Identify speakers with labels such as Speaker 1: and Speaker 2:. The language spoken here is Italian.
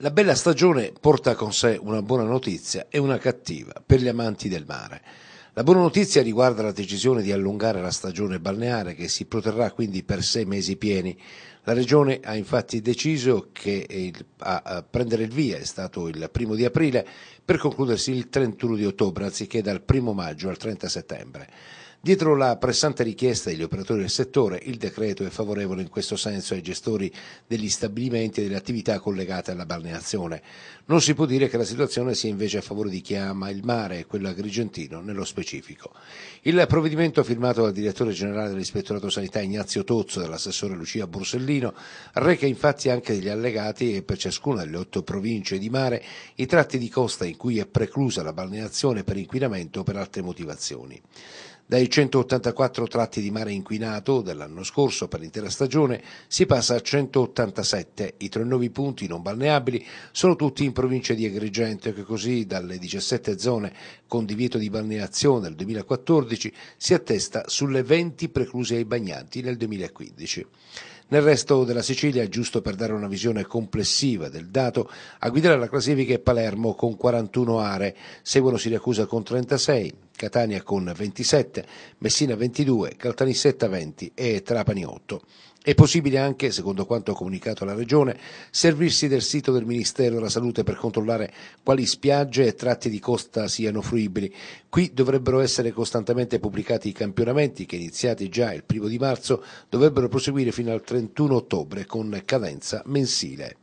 Speaker 1: La bella stagione porta con sé una buona notizia e una cattiva per gli amanti del mare. La buona notizia riguarda la decisione di allungare la stagione balneare che si proterrà quindi per sei mesi pieni. La Regione ha infatti deciso che il, a, a prendere il via è stato il primo di aprile per concludersi il 31 di ottobre anziché dal primo maggio al 30 settembre. Dietro la pressante richiesta degli operatori del settore, il decreto è favorevole in questo senso ai gestori degli stabilimenti e delle attività collegate alla balneazione. Non si può dire che la situazione sia invece a favore di chi ama il mare e quello agrigentino nello specifico. Il provvedimento firmato dal direttore generale dell'Ispettorato Sanità Ignazio Tozzo e dall'assessore Lucia Borsellino reca infatti anche degli allegati e per ciascuna delle otto province di mare i tratti di costa in cui è preclusa la balneazione per inquinamento o per altre motivazioni. Dai 184 tratti di mare inquinato dell'anno scorso per l'intera stagione si passa a 187. I tre nuovi punti non balneabili sono tutti in provincia di Agrigento che così dalle 17 zone con divieto di balneazione nel 2014 si attesta sulle 20 precluse ai bagnanti nel 2015. Nel resto della Sicilia, giusto per dare una visione complessiva del dato, a guidare la classifica è Palermo con 41 aree, seguono Siracusa con 36, Catania con 27, Messina 22, Caltanissetta 20 e Trapani 8. È possibile anche, secondo quanto comunicato alla Regione, servirsi del sito del Ministero della Salute per controllare quali spiagge e tratti di costa siano fruibili. Qui dovrebbero essere costantemente pubblicati i campionamenti che, iniziati già il primo di marzo, dovrebbero proseguire fino al 31 ottobre con cadenza mensile.